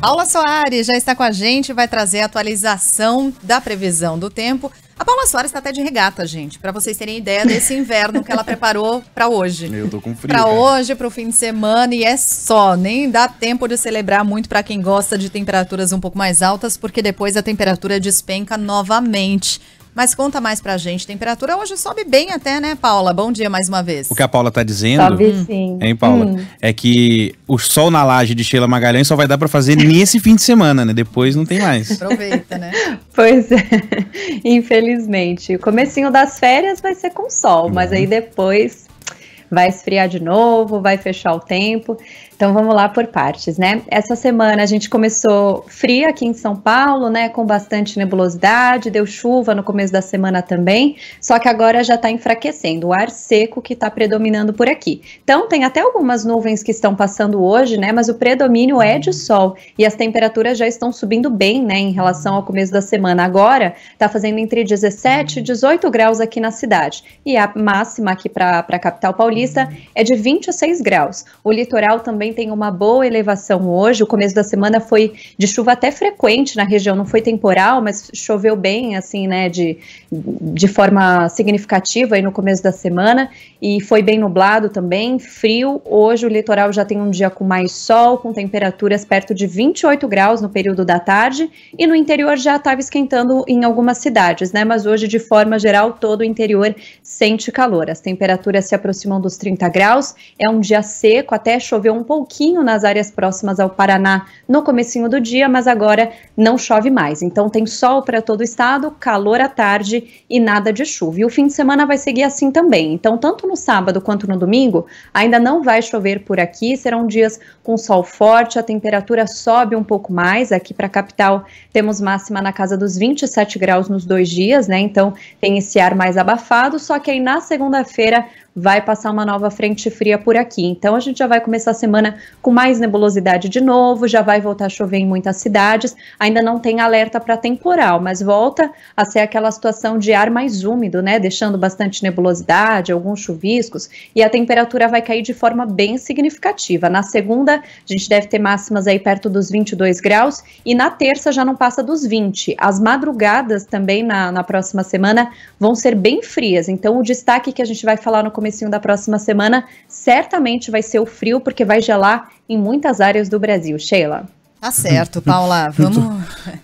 Paula Soares já está com a gente, vai trazer a atualização da previsão do tempo. A Paula Soares está até de regata, gente, para vocês terem ideia desse inverno que ela preparou para hoje. Eu tô com frio. Para hoje, para o fim de semana e é só, nem dá tempo de celebrar muito para quem gosta de temperaturas um pouco mais altas, porque depois a temperatura despenca novamente. Mas conta mais pra gente. Temperatura hoje sobe bem até, né, Paula? Bom dia mais uma vez. O que a Paula tá dizendo, sobe, sim. hein, Paula, hum. é que o sol na laje de Sheila Magalhães só vai dar para fazer nesse fim de semana, né? Depois não tem mais. Aproveita, né? pois é. Infelizmente. O comecinho das férias vai ser com sol, mas uhum. aí depois vai esfriar de novo, vai fechar o tempo. Então vamos lá por partes, né? Essa semana a gente começou fria aqui em São Paulo, né? Com bastante nebulosidade, deu chuva no começo da semana também, só que agora já está enfraquecendo, o ar seco que está predominando por aqui. Então tem até algumas nuvens que estão passando hoje, né? Mas o predomínio é de sol e as temperaturas já estão subindo bem, né? Em relação ao começo da semana. Agora tá fazendo entre 17 e 18 graus aqui na cidade e a máxima aqui para a capital paulista é de 26 graus. O litoral também também tem uma boa elevação hoje. O começo da semana foi de chuva até frequente na região, não foi temporal, mas choveu bem, assim, né, de, de forma significativa aí no começo da semana. E foi bem nublado também, frio. Hoje o litoral já tem um dia com mais sol, com temperaturas perto de 28 graus no período da tarde. E no interior já estava esquentando em algumas cidades, né? Mas hoje, de forma geral, todo o interior sente calor. As temperaturas se aproximam dos 30 graus. É um dia seco, até choveu um pouco pouquinho nas áreas próximas ao Paraná no comecinho do dia, mas agora não chove mais. Então tem sol para todo o estado, calor à tarde e nada de chuva. E o fim de semana vai seguir assim também. Então, tanto no sábado quanto no domingo, ainda não vai chover por aqui, serão dias com sol forte, a temperatura sobe um pouco mais. Aqui para a capital temos máxima na casa dos 27 graus nos dois dias, né? Então tem esse ar mais abafado, só que aí na segunda-feira vai passar uma nova frente fria por aqui. Então a gente já vai começar a semana com mais nebulosidade de novo, já vai voltar a chover em muitas cidades. Ainda não tem alerta para temporal, mas volta a ser aquela situação de ar mais úmido, né? Deixando bastante nebulosidade, alguns chuviscos, e a temperatura vai cair de forma bem significativa. Na segunda, a gente deve ter máximas aí perto dos 22 graus, e na terça já não passa dos 20. As madrugadas também na, na próxima semana vão ser bem frias, então o destaque que a gente vai falar no comecinho da próxima semana, certamente vai ser o frio, porque vai gelar em muitas áreas do Brasil. Sheila. Tá certo, Paula. Vamos. Eu tô,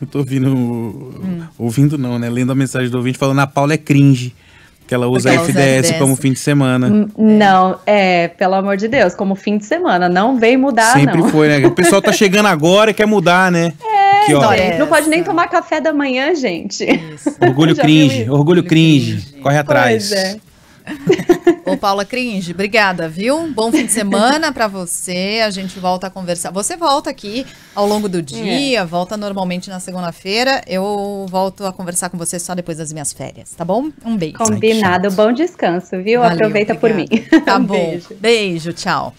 eu tô ouvindo. Hum. Ouvindo não, né? Lendo a mensagem do ouvinte falando a Paula é cringe. Que ela usa ela FDS como fim de semana. Hum, não, é, pelo amor de Deus, como fim de semana. Não vem mudar, Sempre não. foi, né? O pessoal tá chegando agora e quer mudar, né? É, que, ó, não pode nem tomar café da manhã, gente. Isso. Orgulho cringe, orgulho cringe. Corre atrás. Pois é. Ô, Paula Cringe, obrigada, viu? bom fim de semana para você. A gente volta a conversar. Você volta aqui ao longo do é. dia, é. volta normalmente na segunda-feira. Eu volto a conversar com você só depois das minhas férias, tá bom? Um beijo. Combinado. Ai, bom descanso, viu? Valeu, Aproveita obrigada. por mim. Tá um bom. Beijo. beijo, tchau.